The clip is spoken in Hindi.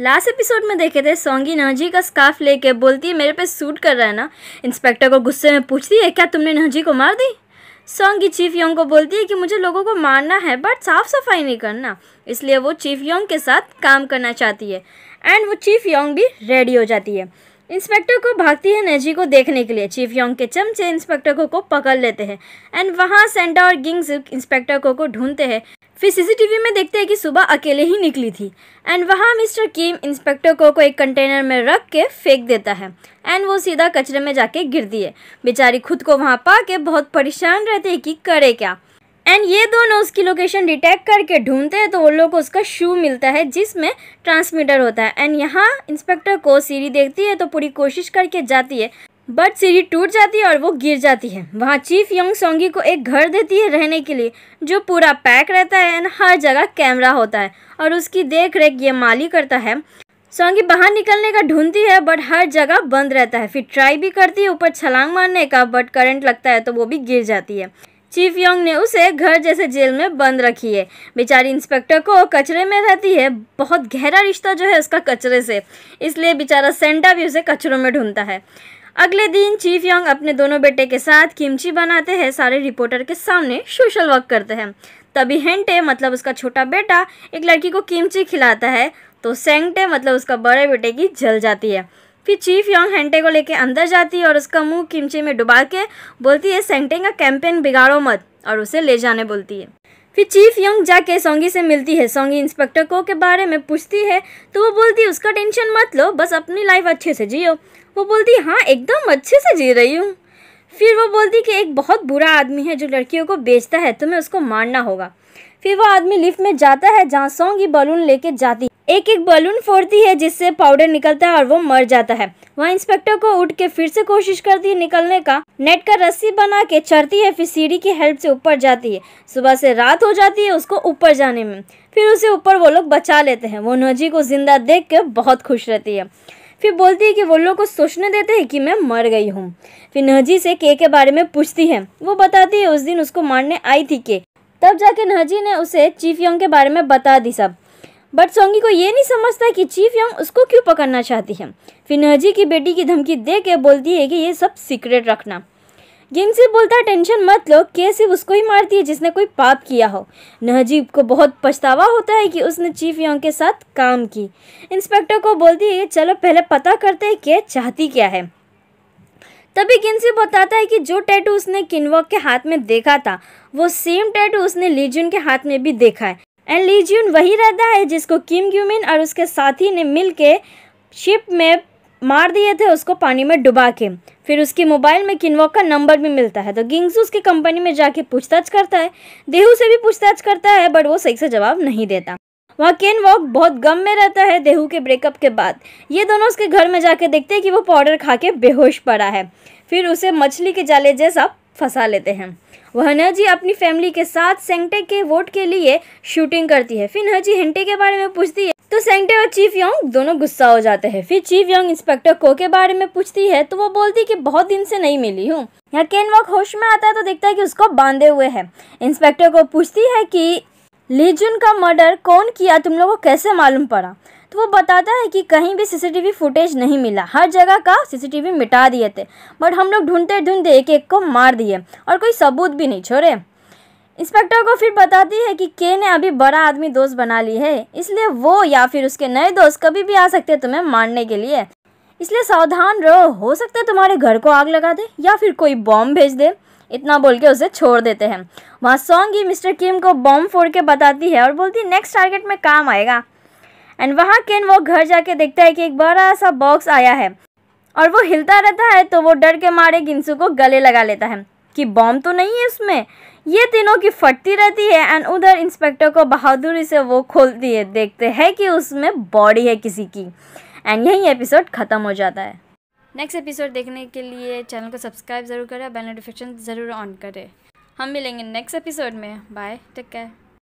लास्ट एपिसोड में देखे थे सोंगी नहजी का स्काफ लेके बोलती है मेरे पे सूट कर रहा है ना इंस्पेक्टर को गुस्से में पूछती है क्या तुमने नहजी को मार दी सोंगी चीफ योंग को बोलती है कि मुझे लोगों को मारना है बट साफ सफाई नहीं करना इसलिए वो चीफ योंग के साथ काम करना चाहती है एंड वो चीफ योंग भी रेडी हो जाती है इंस्पेक्टर को भागती है नहजी को देखने के लिए चीफ योंग के चमचे इंस्पेक्टर को, को पकड़ लेते हैं एंड वहाँ सेंटा और गिंग्स इंस्पेक्टर को को ढूंढते हैं फिर सीसीटीवी में देखते हैं कि सुबह अकेले ही निकली थी एंड वहाँ मिस्टर किम इंस्पेक्टर को को एक कंटेनर में रख के फेंक देता है एंड वो सीधा कचरे में जाके गिरती है बेचारी खुद को वहाँ पा के बहुत परेशान रहती है कि करे क्या एंड ये दोनों उसकी लोकेशन डिटेक्ट करके ढूंढते हैं तो उन लोग को उसका शू मिलता है जिसमें ट्रांसमीटर होता है एंड यहाँ इंस्पेक्टर को सीढ़ी देखती है तो पूरी कोशिश करके जाती है बट सीढ़ी टूट जाती है और वो गिर जाती है वहाँ चीफ यंग सोंगी को एक घर देती है रहने के लिए जो पूरा पैक रहता है एंड हर जगह कैमरा होता है और उसकी देख रेख ये माली करता है सोंगी बाहर निकलने का ढूंढती है बट हर जगह बंद रहता है फिर ट्राई भी करती है ऊपर छलांग मारने का बट करंट लगता है तो वो भी गिर जाती है चीफ यंग ने उसे घर जैसे जेल में बंद रखी है बेचारी इंस्पेक्टर को कचरे में रहती है बहुत गहरा रिश्ता जो है उसका कचरे से इसलिए बेचारा सेंटा भी उसे कचरों में ढूंढता है अगले दिन चीफ यंग अपने दोनों बेटे के साथ किमची बनाते हैं सारे रिपोर्टर के सामने सोशल वर्क करते हैं तभी हेंटे मतलब उसका छोटा बेटा एक लड़की को किमची खिलाता है तो सेंगटे मतलब उसका बड़े बेटे की जल जाती है फिर चीफ यंग हेंटे को लेके अंदर जाती है और उसका मुंह किमची में डुबा के बोलती है सेंगटे का कैंपेन बिगाड़ो मत और उसे ले जाने बोलती है फिर चीफ यंग जाके सोंगी से मिलती है सोंगी इंस्पेक्टर को के बारे में पूछती है तो वो बोलती है उसका टेंशन मत लो बस अपनी लाइफ अच्छे से जियो वो बोलती हाँ एकदम अच्छे से जी रही हूँ फिर वो बोलती कि एक बहुत बुरा आदमी है जो लड़कियों को बेचता है तुम्हें उसको मारना होगा फिर वो आदमी लिफ्ट में जाता है जहाँ सोंगी बलून लेके जाती एक एक बलून फोड़ती है जिससे पाउडर निकलता है और वो मर जाता है वहाँ इंस्पेक्टर को उठ के फिर से कोशिश करती है निकलने का नेट का रस्सी बना के चढ़ती है फिर सीढ़ी की हेल्प से ऊपर जाती है सुबह से रात हो जाती है उसको ऊपर जाने में फिर उसे ऊपर वो लोग बचा लेते हैं वो नजी को जिंदा देख के बहुत खुश रहती है फिर बोलती है कि वो लोग को सोचने देते हैं कि मैं मर गई हूँ फिर नहजी से के के बारे में पूछती है वो बताती है उस दिन उसको मारने आई थी के तब जाके नहजी ने उसे चीफ यंग के बारे में बता दी सब बट सोंगी को ये नहीं समझता कि चीफ यंग उसको क्यों पकड़ना चाहती है फिर नहजी की बेटी की धमकी दे के बोलती है कि ये सब सीक्रेट रखना गिमसी बोलता टेंशन मत लो केसी उसको ही मारती है जिसने कोई पाप किया हो नहजीब को बहुत पछतावा होता है कि उसने चीफ योंग के साथ काम की इंस्पेक्टर को बोलती है चलो पहले पता करते हैं के चाहती क्या है तभी किन्सी बताता है कि जो टैटू उसने किनवॉक के हाथ में देखा था वो सेम टैटू उसने लीजून के हाथ में भी देखा है एंड लीजियन वही रहता है जिसको किम ग्यूमिन और उसके साथी ने मिल के शिप में मार दिए थे उसको पानी में डुबा के फिर उसके मोबाइल में किनवॉक का नंबर भी मिलता है तो गिंग्स उसकी कंपनी में जाके पूछताछ करता है देहू से भी पूछताछ करता है बट वो सही से जवाब नहीं देता वहाँ केन वॉक बहुत गम में रहता है देहू के ब्रेकअप के बाद ये दोनों उसके घर में जाके देखते हैं कि वो पाउडर खा के बेहोश पड़ा है फिर उसे मछली के जाले जैसा फंसा लेते हैं वह नजी अपनी फैमिली के साथ सेंटे के वोट के लिए शूटिंग करती है फिर नजी हिंटे के बारे में पूछती है तो सेंटे और चीफ योंग दोनों गुस्सा हो जाते हैं फिर चीफ यंग इंस्पेक्टर को के बारे में पूछती है तो वो बोलती कि बहुत दिन से नहीं मिली हूँ यहाँ वॉक होश में आता है तो देखता है कि उसको बांधे हुए है इंस्पेक्टर को पूछती है कि लीजुन का मर्डर कौन किया तुम लोग को कैसे मालूम पड़ा तो वो बताता है कि कहीं भी सीसीटीवी फुटेज नहीं मिला हर जगह का सीसीटीवी मिटा दिए थे बट हम लोग ढूंढते ढूंढते एक एक को मार दिए और कोई सबूत भी नहीं छोड़े इंस्पेक्टर को फिर बताती है कि के ने अभी बड़ा आदमी दोस्त बना ली है इसलिए वो या फिर उसके नए दोस्त कभी भी आ सकते हैं तुम्हें मारने के लिए इसलिए सावधान रहो हो सकता है तुम्हारे घर को आग लगा दे या फिर कोई बॉम्ब भेज दे इतना बोल के उसे छोड़ देते हैं वहाँ सॉन्ग ही मिस्टर किम को बॉम्ब फोड़ के बताती है और बोलती है नेक्स्ट टारगेट में काम आएगा एंड वहाँ केन वो घर जाके देखता है कि एक बड़ा सा बॉक्स आया है और वो हिलता रहता है तो वो डर के मारे गिनसू को गले लगा लेता है कि बॉम्ब तो नहीं है उसमें ये तीनों की फटती रहती है एंड उधर इंस्पेक्टर को बहादुरी से वो खोलती है देखते हैं कि उसमें बॉडी है किसी की एंड यही एपिसोड ख़त्म हो जाता है नेक्स्ट एपिसोड देखने के लिए चैनल को सब्सक्राइब ज़रूर करें बेल नोटिफिकेशन ज़रूर ऑन करें हम मिलेंगे नेक्स्ट एपिसोड में बाय टेक केयर